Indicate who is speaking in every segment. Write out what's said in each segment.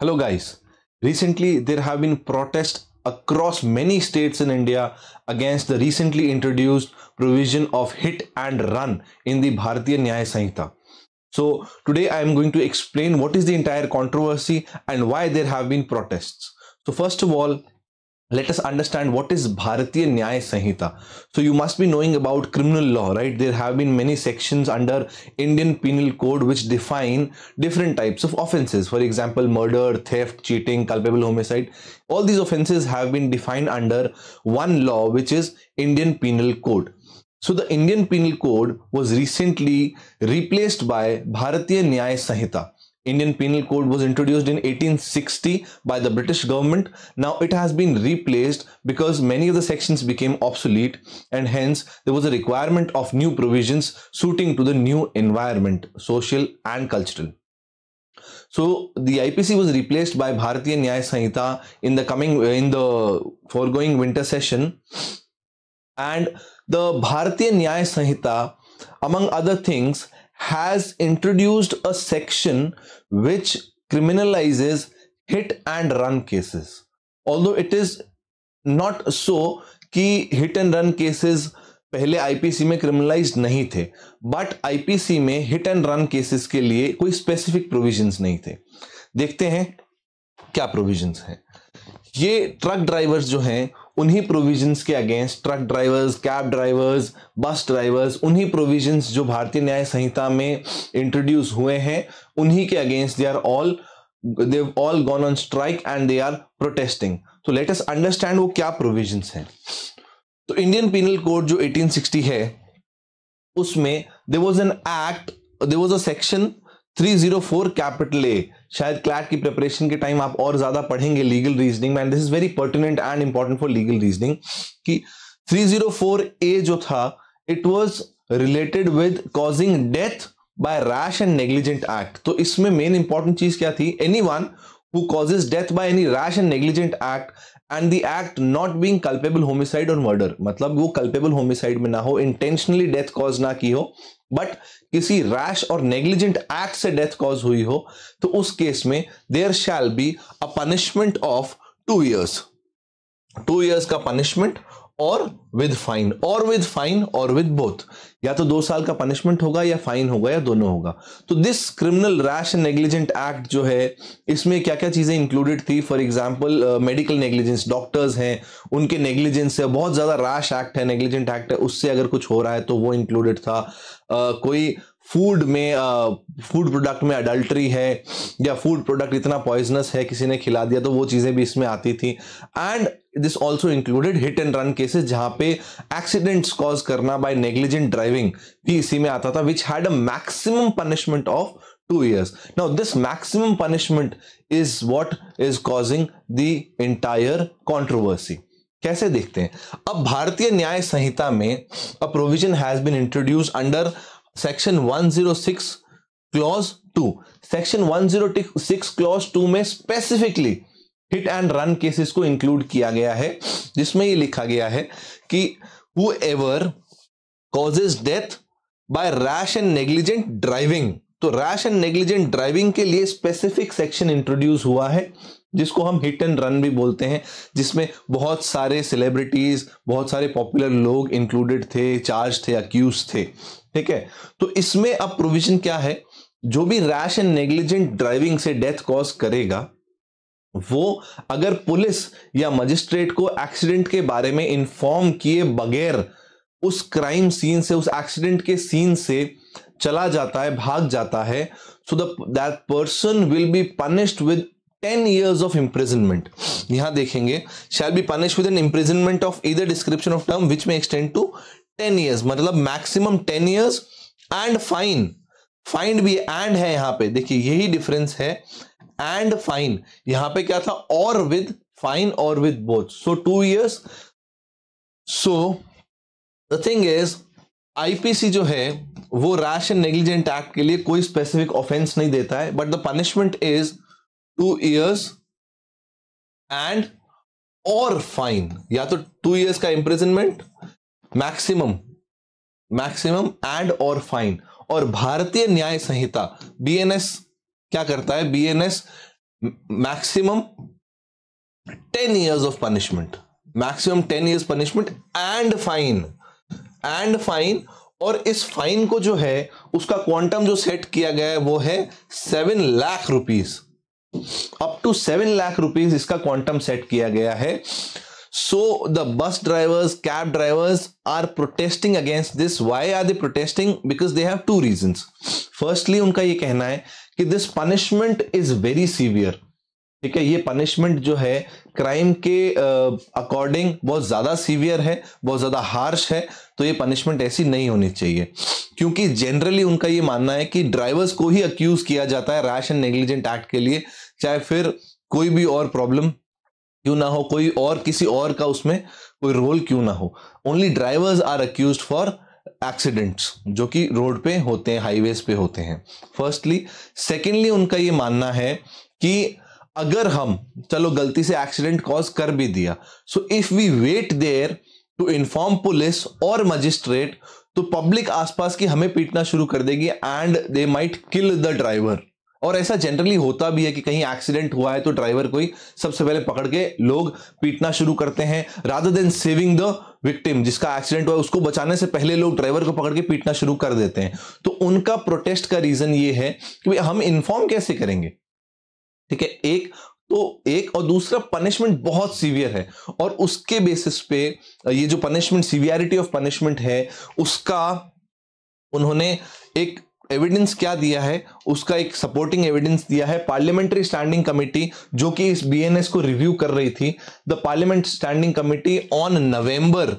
Speaker 1: Hello guys, recently there have been protests across many states in India against the recently introduced provision of hit and run in the Bharatiya Nyaya Sanhita. So today I am going to explain what is the entire controversy and why there have been protests. So first of all, let us understand what is Bharatiya Nyaya Sanhita. So you must be knowing about criminal law, right? There have been many sections under Indian Penal Code which define different types of offenses. For example, murder, theft, cheating, culpable homicide. All these offenses have been defined under one law which is Indian Penal Code. So the Indian Penal Code was recently replaced by Bharatiya Nyaya Sanhita. Indian Penal Code was introduced in 1860 by the British government. Now it has been replaced because many of the sections became obsolete and hence there was a requirement of new provisions suiting to the new environment, social and cultural. So the IPC was replaced by Bharatiya Nyaya Sanhita in the coming in the foregoing winter session and the Bharatiya Nyaya Sanhita among other things has introduced a section which criminalizes hit and run cases. Although it is not so ki hit and run cases पहले IPC में criminalize नहीं थे but IPC में hit and run cases के लिए कोई specific provisions नहीं थे देखते हैं क्या प्रोविजंस हैं ये ट्रक ड्राइवर्स जो हैं उन्हीं प्रोविजंस के against truck drivers cab drivers bus drivers उन्हीं प्रोविजंस जो भारतीय न्याय संहिता में इंट्रोड्यूस हुए हैं उन्हीं के against they are all they all gone on strike and they are protesting तो लेटेस्ट अंडरस्टैंड वो क्या प्रोविजंस हैं तो इंडियन पिनल कोड जो 1860 है उसमें there was an act there was a section 304 capital A शायद क्लैट की प्रिपरेशन के टाइम आप और ज्यादा पढ़ेंगे लीगल रीजनिंग में and this is very pertinent and important for legal reasoning कि 304 ए जो था it was related with causing death by rash and negligent act तो इसमें मेन इंपॉर्टेंट चीज क्या थी anyone who causes death by any rash and negligent act and the act not being culpable homicide or murder matlab wo culpable homicide mein na ho intentionally death cause na ki ho but kisi rash or negligent act se death cause hui ho to us case mein there shall be a punishment of 2 years 2 years ka punishment और with fine और with fine और with both या तो दो साल का punishment होगा या फाइन होगा या दोनों होगा तो this criminal rash and negligent act जो है इसमें क्या क्या चीज़ें इंक्लूडेड थी for example medical negligence doctors हैं उनके नेग्लिजेंस है बहुत ज़्यादा रैश एक्ट है नेग्लिजेंट एक्ट है उससे अगर कुछ हो रहा है तो वो इंक्लूडेड था uh, कोई फूड में फूड uh, प्रोडक्ट में अडल्ट्री है या फूड प्रोडक्ट इतना पॉइजनस है किसी ने खिला दिया तो वो चीज़ें भी इसमें आती थी and this also included hit and run cases जहां पे एक्सीडेंट्स कॉज करना बाय नेग्लिजेंट ड्राइविंग भी इसी में आता था which had a maximum punishment of two years now this maximum punishment is what is causing the entire controversy कैसे देखते हैं अब भारतीय न्याय संहिता में a provision has been introduce under section 106 clause two section 106 clause two में specifically hit and run cases को include किया गया है जिसमें ये लिखा गया है कि whoever causes death by rash and negligent driving तो रैश एंड नेग्लिजेंट ड्राइविंग के लिए स्पेसिफिक सेक्शन इंट्रोड्यूस हुआ है जिसको हम हिट एंड रन भी बोलते हैं जिसमें बहुत सारे सेलिब्रिटीज बहुत सारे पॉपुलर लोग इंक्लूडेड थे चार्ज थे अक्यूज थे ठीक है तो इसमें अब प्रोविजन क्या है जो भी रैश एंड नेग्लिजेंट ड्राइविंग से डेथ कॉज करेगा वो अगर पुलिस या मजिस्ट्रेट को एक्सीडेंट के बारे में इंफॉर्म किए बगैर उस क्राइम सीन से उस एक्सीडेंट के सीन से चला जाता है भाग जाता है so that person will be punished with ten years of imprisonment यहां देखेंगे shall be punish with an imprisonment of either description of term which may extend to ten years मतलब maximum ten years and fine fined भी and है यहां पे देखिए यही difference है एंड फाइन यहां पे क्या था और विद फाइन और with both so two years so the thing is IPC जो है वो रैश एंड नेग्लिजेंट एक्ट के लिए कोई स्पेसिफिक ऑफेंस नहीं देता है but the punishment is two years and और फाइन या तो टू ईयर्स का इंप्रिजनमेंट मैक्सिमम मैक्सिमम एंड और फाइन और भारतीय न्याय संहिता बीएनएस क्या करता है BNS maximum ten years of punishment maximum ten years punishment and fine and fine और इस फाइन को जो है उसका क्वांटम जो सेट किया गया है वो है seven lakh rupees up to seven lakh rupees इसका क्वांटम सेट किया गया है so the bus drivers cab drivers are protesting against this why are they protesting because they have two reasons firstly उनका ये कहना है कि this punishment is very severe ठीक है ये पनिशमेंट जो है क्राइम के अकॉर्डिंग uh, बहुत ज़्यादा सीवियर है बहुत ज़्यादा हार्श है तो ये पनिशमेंट ऐसी नहीं होनी चाहिए क्योंकि जनरली उनका ये मानना है कि ड्राइवर्स को ही अक्यूज़ किया जाता है रैश एंड नेग्लिजेंट एक्ट के लिए चाहे फिर कोई भी और प्रॉब्लम क्यों ना हो कोई और किसी और का उसमें कोई रोल क्यों ना हो only drivers are accused for accidents जो कि रोड पे होते हैं हाईवेज पे होते हैं फर्स्टली सेकेंडली उनका ये मानना है कि अगर हम चलो गलती से एक्सीडेंट कॉज कर भी दिया so if we wait there to inform police और मजिस्ट्रेट तो पब्लिक आसपास की हमें पीटना शुरू कर देगी and they might kill the driver और ऐसा जनरली होता भी है कि कहीं एक्सीडेंट हुआ है तो ड्राइवर को ही सबसे पहले पकड़ के लोग पीटना शुरू करते हैं rather than saving the victim जिसका एक्सीडेंट हुआ उसको बचाने से पहले लोग ड्राइवर को पकड़ के पीटना शुरू कर देते हैं तो उनका प्रोटेस्ट का रीजन ये है कि हम इन्फॉर्म कैसे करेंगे ठीक है एक तो एक और दूसरा पनिशमेंट बहुत सीवियर है और उसके बेसिस पे ये जो पनिशमेंट सीवियरिटी ऑफ पनिशमेंट है उसका उन्होंने एक एविडेंस क्या दिया है उसका एक सपोर्टिंग एविडेंस दिया है पार्लियामेंट्री स्टैंडिंग कमेटी जो कि इस बीएनएस को रिव्यू कर रही थी the parliament standing committee on November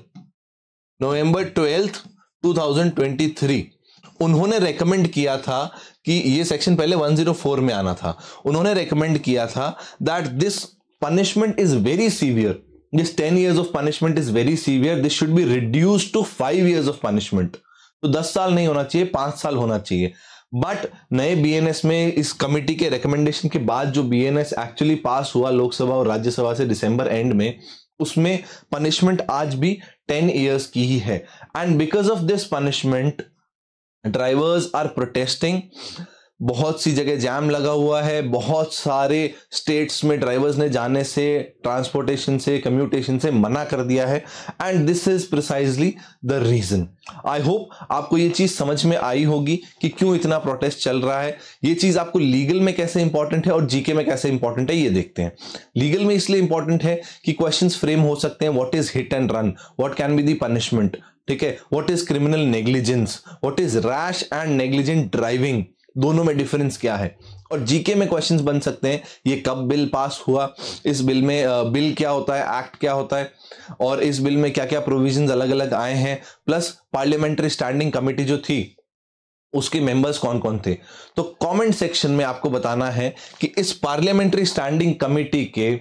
Speaker 1: November twelfth 2023 उन्होंने रेकमेंड किया था कि ये सेक्शन पहले 104 में आना था उन्होंने रेकमेंड किया था that this punishment is very severe this ten years of punishment is very severe this should be reduce to five years of punishment तो 10 साल नहीं होना चाहिए पांच साल होना चाहिए बट नए बीएनएस में इस कमिटी के रिकमेंडेशन के बाद जो बीएनएस एक्चुअली पास हुआ लोकसभा और राज्यसभा से दिसंबर एंड में उसमें पनिशमेंट आज भी टेन ईयर्स की ही है and because of this punishment drivers are protesting बहुत सी जगह जाम लगा हुआ है बहुत सारे स्टेट्स में ड्राइवर्स ने जाने से ट्रांसपोर्टेशन से कम्यूटेशन से मना कर दिया है and this is precisely the reason I hope आपको ये चीज समझ में आई होगी कि क्यों इतना प्रोटेस्ट चल रहा है ये चीज आपको लीगल में कैसे इंपॉर्टेंट है और जीके में कैसे इंपॉर्टेंट है ये देखते हैं लीगल में इसलिए इंपॉर्टेंट है कि क्वेश्चन फ्रेम हो सकते हैं what is hit and run what can be the punishment ठीक है what is criminal negligence what is rash and negligent driving दोनों में डिफरेंस क्या है और जीके में क्वेश्चंस बन सकते हैं ये कब बिल पास हुआ इस बिल में बिल क्या होता है एक्ट क्या होता है और इस बिल में क्या क्या प्रोविजन अलग अलग आए हैं प्लस पार्लियामेंट्री स्टैंडिंग कमेटी जो थी उसके मेंबर्स कौन कौन थे तो कमेंट सेक्शन में आपको बताना है कि इस पार्लियामेंट्री स्टैंडिंग कमेटी के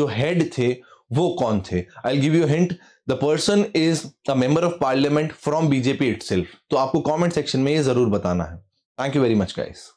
Speaker 1: जो हेड थे वो कौन थे I give you hint the person is the member of parliament from BJP it तो आपको कॉमेंट सेक्शन में ये जरूर बताना है Thank you very much, guys.